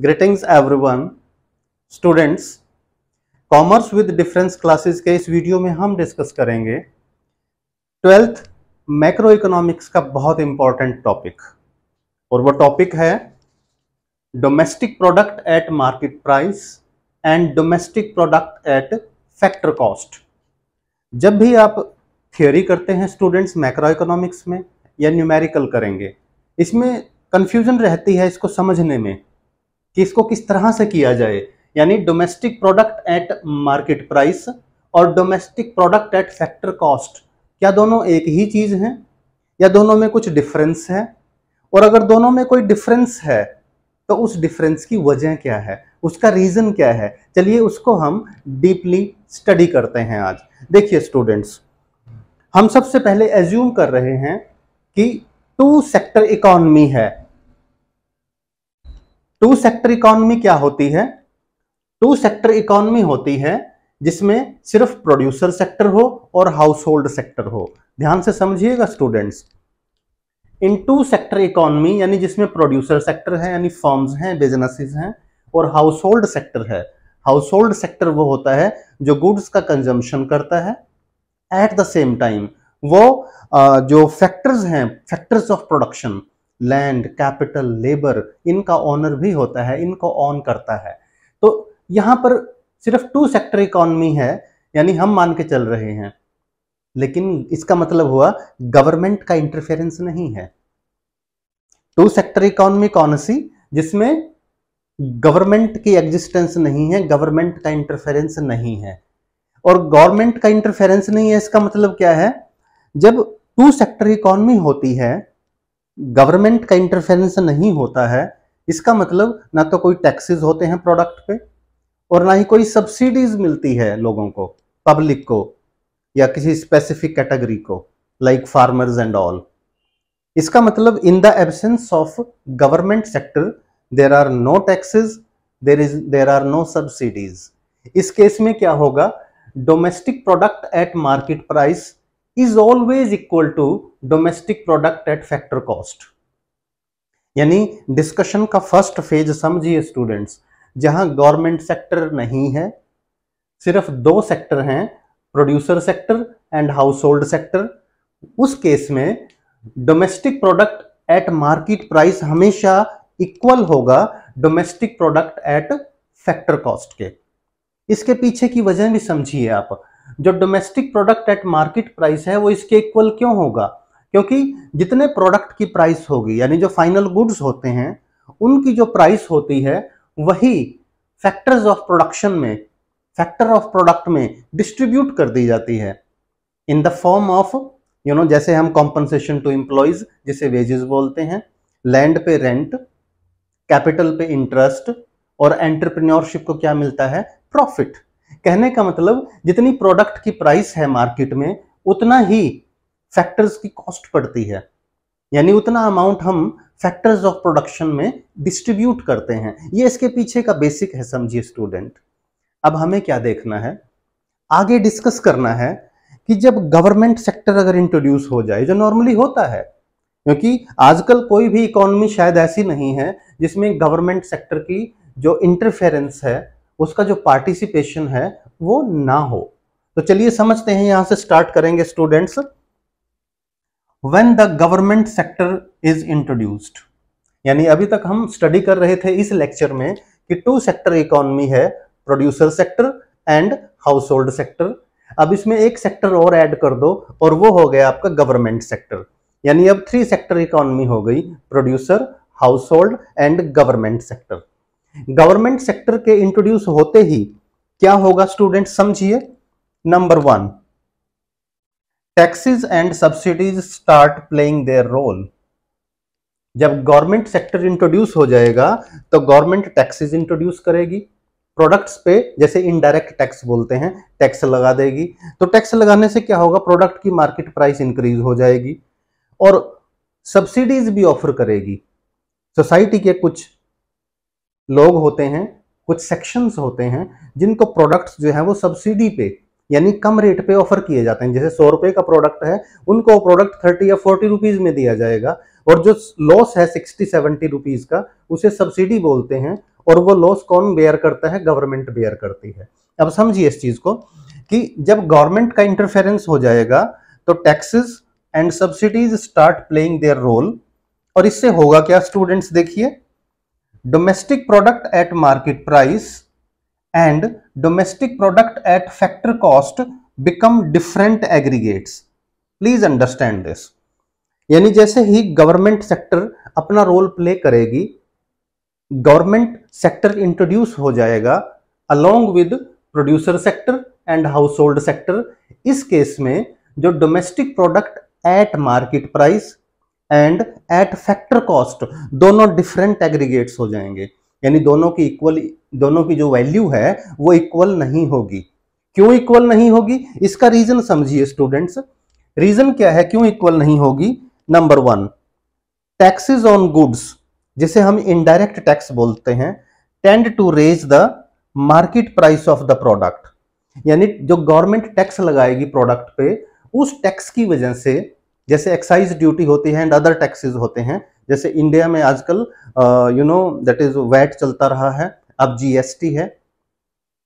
Greetings everyone students commerce with difference classes के इस video में हम डिस्कस करेंगे ट्वेल्थ मैक्रो इकोनॉमिक्स का बहुत इंपॉर्टेंट टॉपिक और वो टॉपिक है domestic product at market price and domestic product at factor cost जब भी आप थियोरी करते हैं स्टूडेंट्स मैक्रो इकोनॉमिक्स में या न्यूमेरिकल करेंगे इसमें कन्फ्यूजन रहती है इसको समझने में कि इसको किस तरह से किया जाए यानी domestic product at market price और domestic product at factor cost क्या दोनों एक ही चीज़ हैं या दोनों में कुछ डिफरेंस है और अगर दोनों में कोई डिफरेंस है तो उस डिफरेंस की वजह क्या है उसका रीज़न क्या है चलिए उसको हम डीपली स्टडी करते हैं आज देखिए स्टूडेंट्स हम सबसे पहले एज्यूम कर रहे हैं कि टू सेक्टर इकॉनमी है टू सेक्टर इकोनॉमी क्या होती है टू सेक्टर इकोनॉमी होती है जिसमें सिर्फ प्रोड्यूसर सेक्टर हो और हाउस होल्ड सेक्टर हो ध्यान से समझिएगा students in two sector economy यानी जिसमें प्रोड्यूसर सेक्टर है यानी फॉर्म हैं बिजनेसेस हैं और हाउस होल्ड सेक्टर है हाउस होल्ड सेक्टर वो होता है जो गुड्स का कंजम्पशन करता है एट द सेम टाइम वो जो फैक्टर्स हैं factors of production land capital labour इनका ऑनर भी होता है इनको ऑन करता है तो यहाँ पर सिर्फ टू सेक्टर इकोनॉमी है यानी हम मान के चल रहे हैं लेकिन इसका मतलब हुआ गवर्नमेंट का इंटरफेरेंस नहीं है टू सेक्टर इकोनॉमी कौन सी जिसमें गवर्नमेंट की एग्जिस्टेंस नहीं है गवर्नमेंट का इंटरफेरेंस नहीं है और गवर्नमेंट का इंटरफेरेंस नहीं है इसका मतलब क्या है जब टू सेक्टर इकोनॉमी होती है गवर्नमेंट का इंटरफेरेंस नहीं होता है इसका मतलब ना तो कोई टैक्सेस होते हैं प्रोडक्ट पे और ना ही कोई सब्सिडीज मिलती है लोगों को पब्लिक को या किसी स्पेसिफिक कैटेगरी को लाइक फार्मर्स एंड ऑल इसका मतलब in the absence of government sector there are no taxes there is there are no subsidies इस केस में क्या होगा domestic product at market price is always equal to domestic product at factor cost यानी discussion का first phase समझिए students जहां government sector नहीं है सिर्फ दो सेक्टर हैं producer sector and household sector उस केस में domestic product at market price हमेशा इक्वल होगा domestic product at factor cost के इसके पीछे की वजह भी समझिए आप जो domestic product at market price है वो इसके इक्वल क्यों होगा क्योंकि जितने प्रोडक्ट की प्राइस होगी यानी जो फाइनल गुड्स होते हैं उनकी जो प्राइस होती है वही फैक्टर्स ऑफ प्रोडक्शन में फैक्टर ऑफ प्रोडक्ट में डिस्ट्रीब्यूट कर दी जाती है in the form of you know जैसे हम कॉम्पनसेशन टू एम्प्लॉयज जिसे वेजेस बोलते हैं लैंड पे रेंट कैपिटल पे इंटरेस्ट और एंटरप्रेन्योरशिप को क्या मिलता है प्रॉफिट कहने का मतलब जितनी प्रोडक्ट की प्राइस है मार्केट में उतना ही फैक्टर्स की कॉस्ट पड़ती है यानी उतना अमाउंट हम फैक्टर्स ऑफ प्रोडक्शन में डिस्ट्रीब्यूट करते हैं ये इसके पीछे का बेसिक है समझिए स्टूडेंट अब हमें क्या देखना है आगे डिस्कस करना है कि जब गवर्नमेंट सेक्टर अगर इंट्रोड्यूस हो जाए जो नॉर्मली होता है क्योंकि आजकल कोई भी इकोनॉमी शायद ऐसी नहीं है जिसमें गवर्नमेंट सेक्टर की जो इंटरफेरेंस है उसका जो पार्टिसिपेशन है वो ना हो तो चलिए समझते हैं यहां से स्टार्ट करेंगे students when the government sector is introduced यानी अभी तक हम स्टडी कर रहे थे इस लेक्चर में कि टू सेक्टर इकोनॉमी है producer sector and household sector अब इसमें एक सेक्टर और ऐड कर दो और वो हो गया आपका गवर्नमेंट सेक्टर यानी अब थ्री सेक्टर इकोनॉमी हो गई producer household and government sector government sector के इंट्रोड्यूस होते ही क्या होगा स्टूडेंट समझिए number one taxes and subsidies start playing their role जब गवर्नमेंट सेक्टर इंट्रोड्यूस हो जाएगा तो गवर्नमेंट टैक्सेस इंट्रोड्यूस करेगी प्रोडक्ट्स पे जैसे इनडायरेक्ट टैक्स बोलते हैं टैक्स लगा देगी तो टैक्स लगाने से क्या होगा प्रोडक्ट की मार्केट प्राइस इंक्रीज हो जाएगी और सब्सिडीज भी ऑफर करेगी सोसाइटी के कुछ लोग होते हैं कुछ सेक्शंस होते हैं जिनको प्रोडक्ट्स जो है वो सब्सिडी पे यानी कम रेट पे ऑफर किए जाते हैं जैसे सौ रुपए का प्रोडक्ट है उनको प्रोडक्ट थर्टी या फोर्टी रुपीज़ में दिया जाएगा और जो लॉस है सिक्सटी सेवेंटी रुपीज़ का उसे सब्सिडी बोलते हैं और वो लॉस कौन बेयर करता है गवर्नमेंट बेयर करती है अब समझिए इस चीज़ को कि जब गवर्नमेंट का इंटरफेरेंस हो जाएगा तो taxes and subsidies start playing their role और इससे होगा क्या स्टूडेंट्स देखिए domestic product at market price and domestic product at factor cost become different aggregates. Please understand this. यानी जैसे ही गवर्नमेंट सेक्टर अपना रोल प्ले करेगी गवर्नमेंट सेक्टर इंट्रोड्यूस हो जाएगा along with producer sector and household sector इस case में जो domestic product at market price and at factor cost दोनों डिफरेंट एग्रीगेट्स हो जाएंगे यानी दोनों की इक्वल दोनों की जो वैल्यू है वो इक्वल नहीं होगी क्यों इक्वल नहीं होगी इसका रीजन समझिए स्टूडेंट्स रीजन क्या है क्यों इक्वल नहीं होगी number one taxes on goods जिसे हम इनडायरेक्ट टैक्स बोलते हैं tend to raise the market price of the product यानी जो गवर्नमेंट टैक्स लगाएगी प्रोडक्ट पे उस टैक्स की वजह से जैसे एक्साइज ड्यूटी होती है एंड अदर टैक्सेस होते हैं जैसे इंडिया में आजकल you know that is VAT चलता रहा है अब जीएसटी है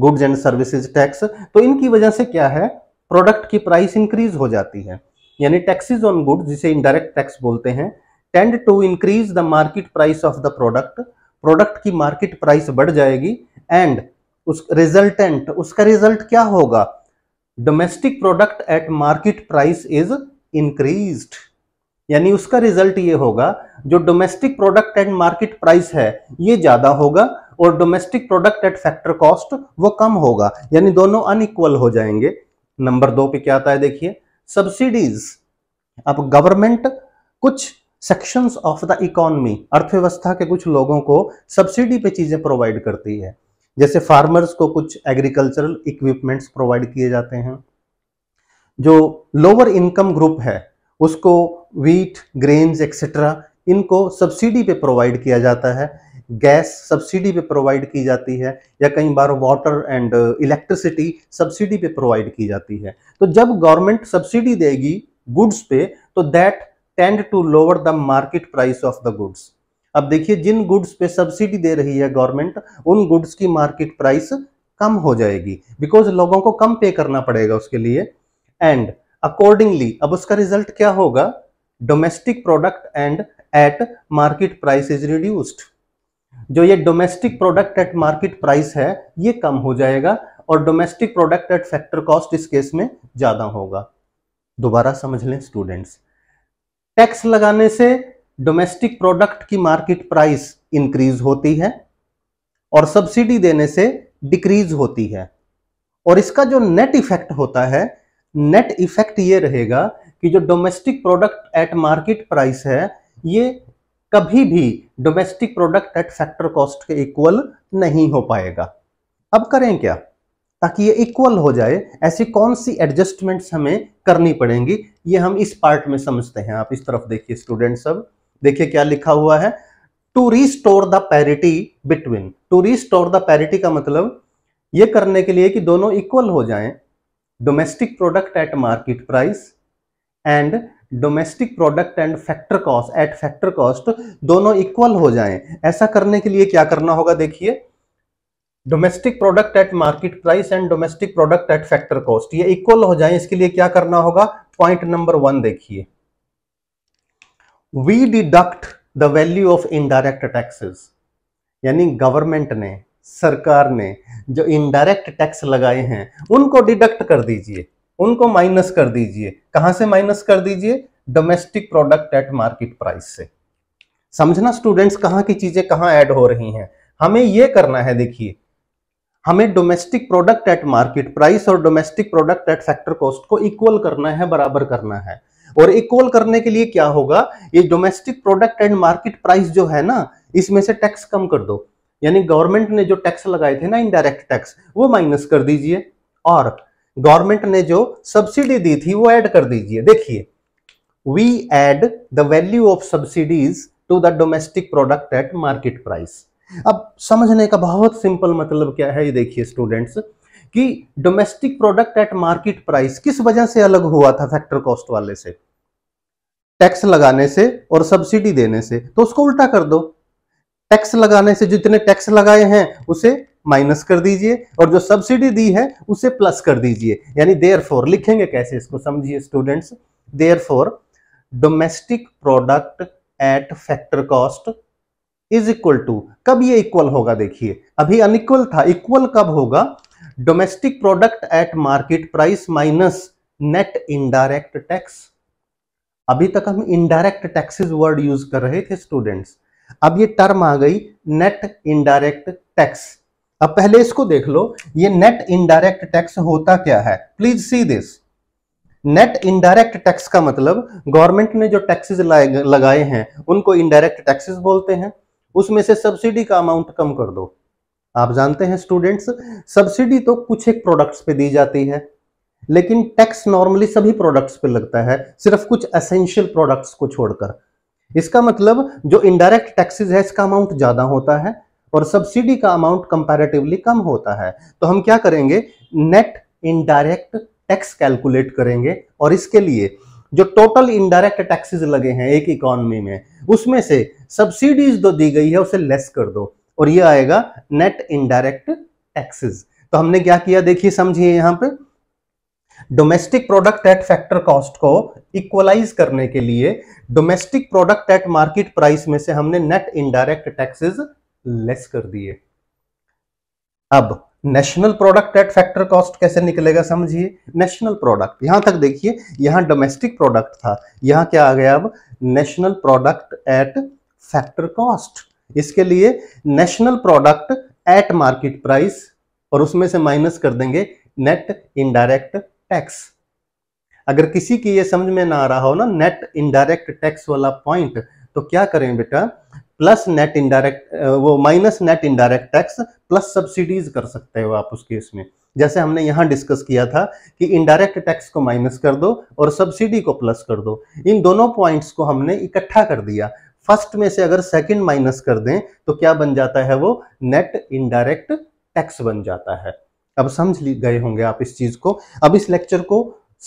गुड्स एंड सर्विसेज टैक्स तो इनकी वजह से क्या है प्रोडक्ट की प्राइस इंक्रीज हो जाती है यानी टैक्सेस ऑन गुड्स जिसे इनडायरेक्ट टैक्स बोलते हैं tend to increase the market price of the product product की मार्केट प्राइस बढ़ जाएगी एंड उस रिजल्टेंट उसका रिजल्ट क्या होगा domestic product at market price is increased यानी उसका रिजल्ट ये होगा जो domestic product and market price है ये ज्यादा होगा और domestic product at factor cost वो कम होगा यानी दोनों अनइक्वल हो जाएंगे नंबर दो पे क्या आता है देखिए सब्सिडीज अब गवर्नमेंट कुछ सेक्शंस ऑफ द इकोनमी अर्थव्यवस्था के कुछ लोगों को सब्सिडी पे चीजें प्रोवाइड करती है जैसे फार्मर्स को कुछ एग्रीकल्चरल इक्विपमेंट्स प्रोवाइड किए जाते हैं जो लोअर इनकम ग्रुप है उसको वीट ग्रेन्स एक्सेट्रा इनको सब्सिडी पे प्रोवाइड किया जाता है गैस सब्सिडी पे प्रोवाइड की जाती है या कई बार वाटर एंड इलेक्ट्रिसिटी सब्सिडी पे प्रोवाइड की जाती है तो जब गवर्नमेंट सब्सिडी देगी गुड्स पे तो that tend to lower the market price of the goods अब देखिए जिन गुड्स पे सब्सिडी दे रही है गवर्नमेंट उन गुड्स की मार्केट प्राइस कम हो जाएगी बिकॉज लोगों को कम पे करना पड़ेगा उसके लिए एंड अकॉर्डिंगली अब उसका रिजल्ट क्या होगा domestic product and at market price is reduced जो ये domestic product at market price है ये कम हो जाएगा और domestic product at factor cost इस केस में ज्यादा होगा दोबारा समझ लें स्टूडेंट्स टैक्स लगाने से डोमेस्टिक प्रोडक्ट की मार्केट प्राइस इंक्रीज होती है और सब्सिडी देने से डिक्रीज होती है और इसका जो नेट इफेक्ट होता है नेट इफेक्ट ये रहेगा कि जो domestic product at market price है ये कभी भी domestic product at factor cost के इक्वल नहीं हो पाएगा अब करें क्या ताकि ये इक्वल हो जाए ऐसी कौन सी एडजस्टमेंट्स हमें करनी पड़ेंगी ये हम इस पार्ट में समझते हैं आप इस तरफ देखिए स्टूडेंट सब देखिए क्या लिखा हुआ है to restore the parity between to restore the parity का मतलब ये करने के लिए कि दोनों इक्वल हो जाएं domestic product at market price and domestic product and factor cost at factor cost दोनों इक्वल हो जाएं ऐसा करने के लिए क्या करना होगा देखिए domestic product at market price and domestic product at factor cost ये इक्वल हो जाएं इसके लिए क्या करना होगा पॉइंट नंबर वन देखिए we deduct the value of indirect taxes यानी गवर्नमेंट ने सरकार ने जो इनडायरेक्ट टैक्स लगाए हैं उनको डिडक्ट कर दीजिए उनको माइनस कर दीजिए कहां से माइनस कर दीजिए domestic product at market price से समझना स्टूडेंट्स कहां की चीजें कहां ऐड हो रही हैं हमें यह करना है देखिए हमें domestic product at market price और domestic product at factor cost को इक्वल करना है बराबर करना है और इक्वल करने के लिए क्या होगा ये domestic product and market price जो है ना इसमें से टैक्स कम कर दो यानी गवर्नमेंट ने जो टैक्स लगाए थे ना इनडायरेक्ट टैक्स वो माइनस कर दीजिए और गवर्नमेंट ने जो सब्सिडी दी थी वो ऐड कर दीजिए देखिए we add the value of subsidies to the domestic product at market price अब समझने का बहुत सिंपल मतलब क्या है ये देखिए स्टूडेंट्स कि domestic product at market price किस वजह से अलग हुआ था फैक्टर कॉस्ट वाले से टैक्स लगाने से और सब्सिडी देने से तो उसको उल्टा कर दो टैक्स लगाने से जितने टैक्स लगाए हैं उसे माइनस कर दीजिए और जो सब्सिडी दी है उसे प्लस कर दीजिए यानी देयर फोर लिखेंगे कैसे इसको समझिए students therefore domestic product at factor cost is equal to कब ये इक्वल होगा देखिए अभी अनइक्वल था इक्वल कब होगा domestic product at market price minus net indirect tax अभी तक हम इनडायरेक्ट टैक्सेस वर्ड यूज कर रहे थे स्टूडेंट्स अब ये टर्म आ गई नेट इनडायरेक्ट टैक्स अब पहले इसको देख लो ये नेट इनडायरेक्ट टैक्स होता क्या है please see this net indirect tax का मतलब गवर्नमेंट ने जो टैक्सेस लगाए हैं उनको इनडायरेक्ट टैक्सेस बोलते हैं उसमें से सब्सिडी का अमाउंट कम कर दो आप जानते हैं स्टूडेंट्स सब्सिडी तो कुछ एक प्रोडक्ट्स पे दी जाती है लेकिन टैक्स नॉर्मली सभी प्रोडक्ट्स पे लगता है सिर्फ कुछ एसेंशियल प्रोडक्ट्स को छोड़कर इसका मतलब जो इनडायरेक्ट टैक्सेस है इसका अमाउंट ज़्यादा होता है और सब्सिडी का अमाउंट कंपैरेटिवली कम होता है तो हम क्या करेंगे नेट इनडायरेक्ट टैक्स कैलकुलेट करेंगे और इसके लिए जो टोटल इनडायरेक्ट टैक्सेस लगे हैं एक इकोनॉमी में उसमें से सब्सिडीज जो दी गई है उसे लेस कर दो और ये आएगा नेट इनडायरेक्ट टैक्सेस तो हमने क्या किया देखिए समझिए यहां पर domestic product at factor cost को इक्वलाइज करने के लिए domestic product at market price में से हमने नेट इनडायरेक्ट टैक्सेस लेस कर दिए अब national product at factor cost कैसे निकलेगा समझिए नेशनल प्रोडक्ट यहां तक देखिए यहां डोमेस्टिक प्रोडक्ट था यहां क्या आ गया अब national product at factor cost इसके लिए national product at market price और उसमें से माइनस कर देंगे नेट इनडायरेक्ट टैक्स अगर किसी की ये समझ में ना आ रहा हो ना नेट इनडायरेक्ट टैक्स वाला पॉइंट तो क्या करें बेटा प्लस नेट इनडायरेक्ट वो minus net indirect tax plus subsidies कर सकते हो आप उस केस में जैसे हमने यहां डिस्कस किया था कि इनडायरेक्ट टैक्स को माइनस कर दो और सब्सिडी को प्लस कर दो इन दोनों पॉइंट्स को हमने इकट्ठा कर दिया फर्स्ट में से अगर सेकंड माइनस कर दें तो क्या बन जाता है वो नेट इनडायरेक्ट टैक्स बन जाता है अब समझ गए होंगे आप इस चीज को अब इस लेक्चर को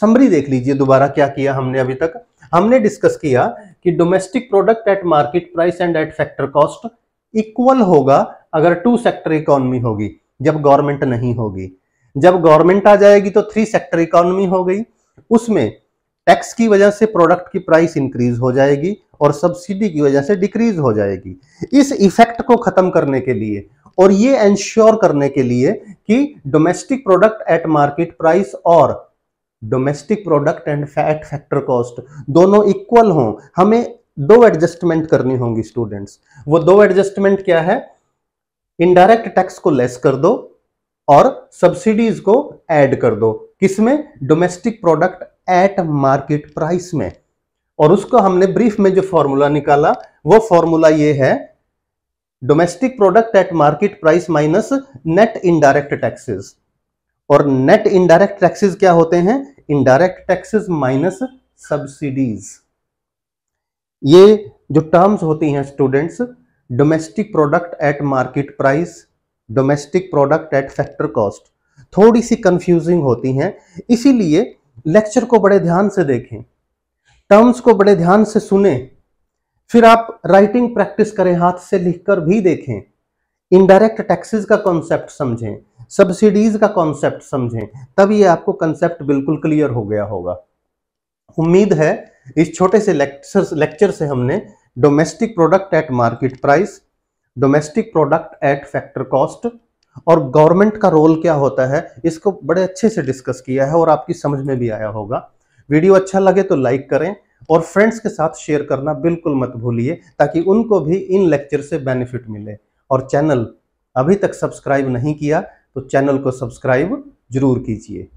समरी देख लीजिए दोबारा क्या किया हमने अभी तक हमने डिस्कस किया कि domestic product at market price and at factor cost equal होगा अगर टू सेक्टर इकोनॉमी होगी जब गवर्नमेंट नहीं होगी जब गवर्नमेंट आ जाएगी तो थ्री सेक्टर इकोनॉमी हो गई उसमें टैक्स की वजह से प्रोडक्ट की प्राइस इंक्रीज हो जाएगी और सब्सिडी की वजह से डिक्रीज हो जाएगी इस इफेक्ट को खत्म करने के लिए और ये एंश्योर करने के लिए कि domestic product at market price और domestic product and fat factor cost दोनों इक्वल हों हमें दो एडजस्टमेंट करनी होंगी स्टूडेंट्स वो दो एडजस्टमेंट क्या है इनडायरेक्ट टैक्स को लेस कर दो और सब्सिडीज को ऐड कर दो किसमें domestic product at market price में और उसको हमने ब्रीफ में जो फॉर्मूला निकाला वो फॉर्मूला ये है domestic product at market price minus net indirect taxes और नेट इनडायरेक्ट टैक्सेस क्या होते हैं इनडायरेक्ट टैक्सेस माइनस सब्सिडीज ये जो टर्म्स होती हैं students domestic product at market price domestic product at factor cost थोड़ी सी कंफ्यूजिंग होती हैं इसीलिए लेक्चर को बड़े ध्यान से देखें टर्म्स को बड़े ध्यान से सुने फिर आप राइटिंग प्रैक्टिस करें हाथ से लिखकर भी देखें इनडायरेक्ट टैक्सेस का कॉन्सेप्ट समझें सब्सिडीज का कॉन्सेप्ट समझें तब ये आपको कॉन्सेप्ट बिल्कुल क्लियर हो गया होगा उम्मीद है इस छोटे से लेक्चर लेक्चर से हमने domestic product at market price domestic product at factor cost और गवर्नमेंट का रोल क्या होता है इसको बड़े अच्छे से डिस्कस किया है और आपकी समझ में भी आया होगा वीडियो अच्छा लगे तो लाइक करें और फ्रेंड्स के साथ शेयर करना बिल्कुल मत भूलिए ताकि उनको भी इन लेक्चर से बेनिफिट मिले और चैनल अभी तक सब्सक्राइब नहीं किया तो चैनल को सब्सक्राइब जरूर कीजिए